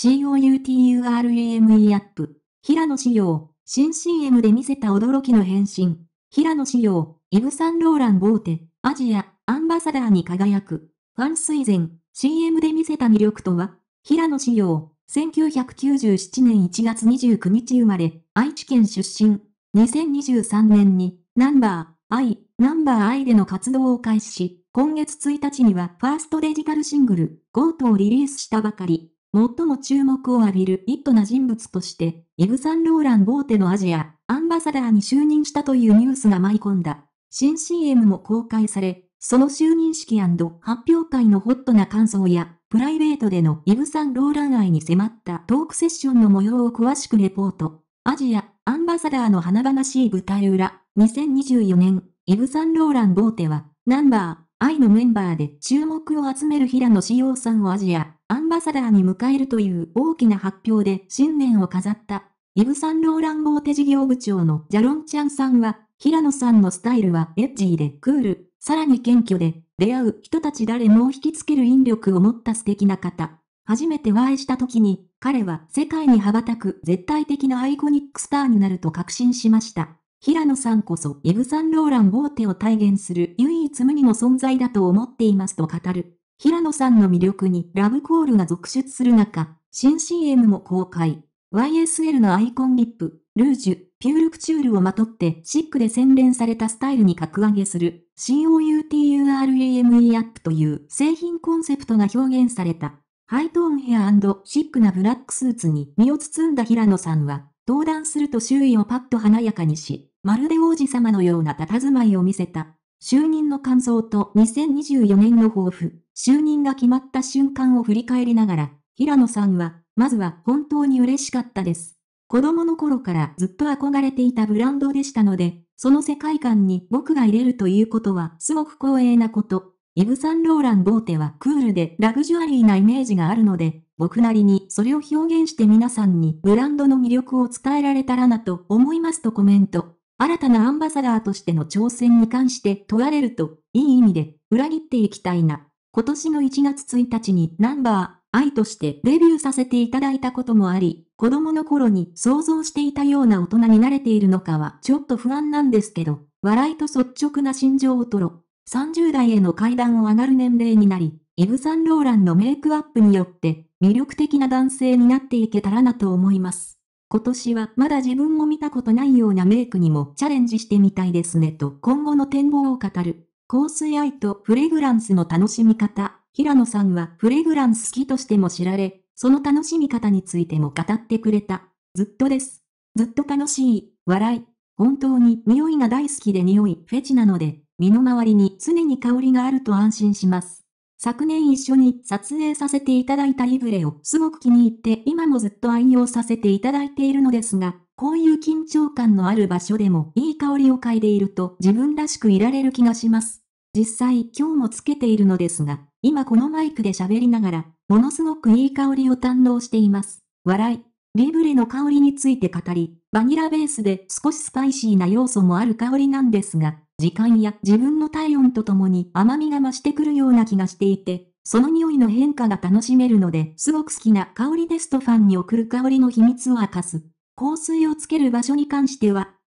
COUTUREME アップ。平野紫耀、新 CM で見せた驚きの変身。平野紫耀、イブ・サンローラン・ボーテ、アジア、アンバサダーに輝く。ファン推薦、CM で見せた魅力とは平野紫耀、1997年1月29日生まれ、愛知県出身。2023年に、ナンバー、アイ、ナンバーアイでの活動を開始し、今月1日にはファーストデジタルシングル、ゴートをリリースしたばかり。最も注目を浴びるイットな人物として、イブ・サンローラン・ボーテのアジア、アンバサダーに就任したというニュースが舞い込んだ。新 CM も公開され、その就任式発表会のホットな感想や、プライベートでのイブ・サンローラン愛に迫ったトークセッションの模様を詳しくレポート。アジア、アンバサダーの華々しい舞台裏、2024年、イブ・サンローラン・ボーテは、ナンバー、愛のメンバーで注目を集める平野紫耀さんをアジア、アンバサダーに迎えるという大きな発表で新年を飾った。イブ・サンローランボーテ事業部長のジャロンチャンさんは、平野さんのスタイルはエッジーでクール、さらに謙虚で、出会う人たち誰もを引きつける引力を持った素敵な方。初めてお会いした時に、彼は世界に羽ばたく絶対的なアイコニックスターになると確信しました。平野さんこそイブサンローラン・ボーテを体現する唯一無二の存在だと思っていますと語る。平野さんの魅力にラブコールが続出する中、新 CM も公開。YSL のアイコンリップ、ルージュ、ピュールクチュールをまとってシックで洗練されたスタイルに格上げする COUTURAME アップという製品コンセプトが表現された。ハイトーンヘアシックなブラックスーツに身を包んだ平野さんは、登壇すると周囲をパッと華やかにし、まるで王子様のような佇まいを見せた。就任の感想と2024年の抱負、就任が決まった瞬間を振り返りながら、平野さんは、まずは本当に嬉しかったです。子供の頃からずっと憧れていたブランドでしたので、その世界観に僕が入れるということはすごく光栄なこと。イブ・サンローラン・ボーテはクールでラグジュアリーなイメージがあるので、僕なりにそれを表現して皆さんにブランドの魅力を伝えられたらなと思いますとコメント。新たなアンバサダーとしての挑戦に関して問われると、いい意味で裏切っていきたいな。今年の1月1日にナンバー、愛としてデビューさせていただいたこともあり、子供の頃に想像していたような大人になれているのかはちょっと不安なんですけど、笑いと率直な心情をとろ。30代への階段を上がる年齢になり、イブ・サンローランのメイクアップによって魅力的な男性になっていけたらなと思います。今年はまだ自分も見たことないようなメイクにもチャレンジしてみたいですねと今後の展望を語る。香水愛とフレグランスの楽しみ方。平野さんはフレグランス好きとしても知られ、その楽しみ方についても語ってくれた。ずっとです。ずっと楽しい。笑い。本当に匂いが大好きで匂いフェチなので、身の回りに常に香りがあると安心します。昨年一緒に撮影させていただいたリブレをすごく気に入って今もずっと愛用させていただいているのですが、こういう緊張感のある場所でもいい香りを嗅いでいると自分らしくいられる気がします。実際今日もつけているのですが、今このマイクで喋りながら、ものすごくいい香りを堪能しています。笑い。リブレの香りについて語り、バニラベースで少しスパイシーな要素もある香りなんですが、時間や自分の体温とともに甘みが増してくるような気がしていて、その匂いの変化が楽しめるので、すごく好きな香りテストファンに送る香りの秘密を明かす。香水をつける場所に関しては、